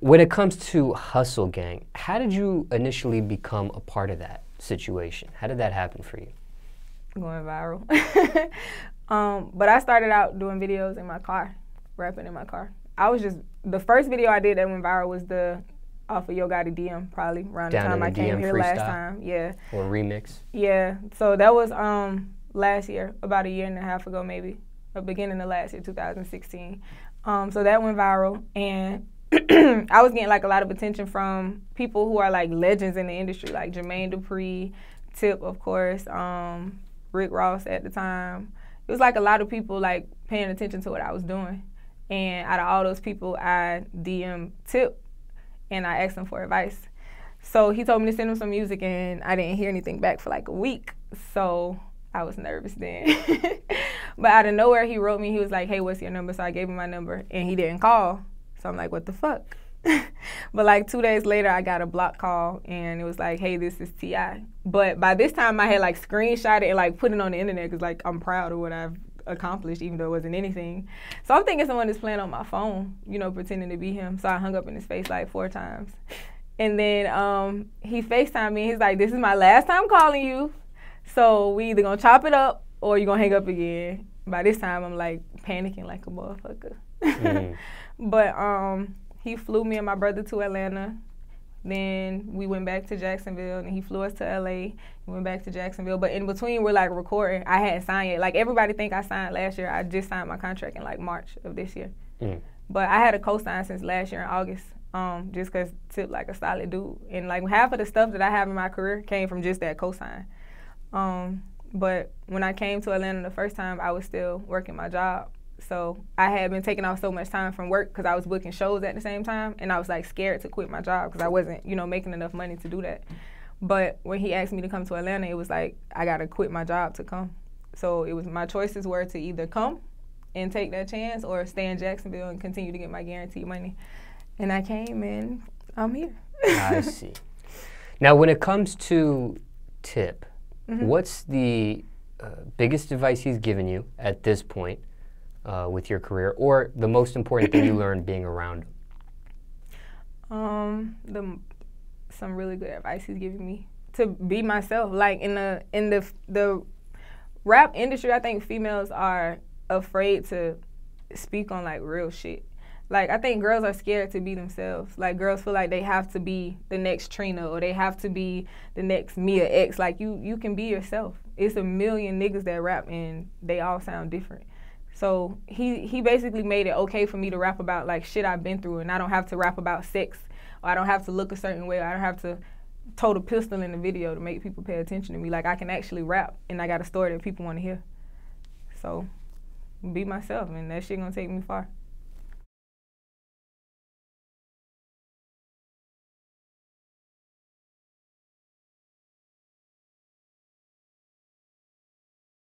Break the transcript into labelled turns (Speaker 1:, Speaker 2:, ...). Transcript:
Speaker 1: When it comes to Hustle Gang, how did you initially become a part of that situation? How did that happen for you? Going viral. um, but I started out doing videos in my car, rapping in my car. I was just the first video I did that went viral was the off of Yo Gotti DM probably around Down the time I came here last time. Yeah. Or remix. Yeah. So that was um last year, about a year and a half ago maybe, or beginning of last year, 2016. Um, so that went viral and I was getting like a lot of attention from people who are like legends in the industry, like Jermaine Dupri, Tip, of course, um, Rick Ross at the time. It was like a lot of people like paying attention to what I was doing. And out of all those people, I DM Tip and I asked him for advice. So he told me to send him some music, and I didn't hear anything back for like a week. So I was nervous then. but out of nowhere, he wrote me. He was like, "Hey, what's your number?" So I gave him my number, and he didn't call. So I'm like, what the fuck? but like two days later, I got a block call and it was like, hey, this is T.I. But by this time, I had like screenshot it and like put it on the internet because like I'm proud of what I've accomplished, even though it wasn't anything. So I'm thinking someone is playing on my phone, you know, pretending to be him. So I hung up in his face like four times. And then um, he FaceTimed me. He's like, this is my last time calling you. So we either gonna chop it up or you're gonna hang up again by this time I'm like panicking like a motherfucker. Mm. but um, he flew me and my brother to Atlanta. Then we went back to Jacksonville, and he flew us to LA. We went back to Jacksonville, but in between we're like recording. I hadn't signed yet. Like everybody think I signed last year. I just signed my contract in like March of this year. Mm. But I had a co-sign since last year in August, um, just cause Tip like a solid dude, and like half of the stuff that I have in my career came from just that co-sign. Um, but when I came to Atlanta the first time, I was still working my job. So I had been taking off so much time from work because I was booking shows at the same time, and I was like scared to quit my job because I wasn't, you know, making enough money to do that. But when he asked me to come to Atlanta, it was like I gotta quit my job to come. So it was my choices were to either come and take that chance or stay in Jacksonville and continue to get my guaranteed money. And I came and I'm here. I see. Now, when it comes to tip, Mm-hmm. What's the uh, biggest advice he's given you at this point uh, with your career, or the most important thing you learned being around him? Um, the some really good advice he's giving me to be myself. Like in the in the the rap industry, I think females are afraid to speak on like real shit like I think girls are scared to be themselves. Like girls feel like they have to be the next Trina or they have to be the next Mia X. Like you you can be yourself. It's a million niggas that rap and they all sound different. So he he basically made it okay for me to rap about like shit I've been through and I don't have to rap about sex or I don't have to look a certain way. Or I don't have to tote a pistol in the video to make people pay attention to me. Like I can actually rap and I got a story that people want to hear. So be myself and that shit gonna take me far.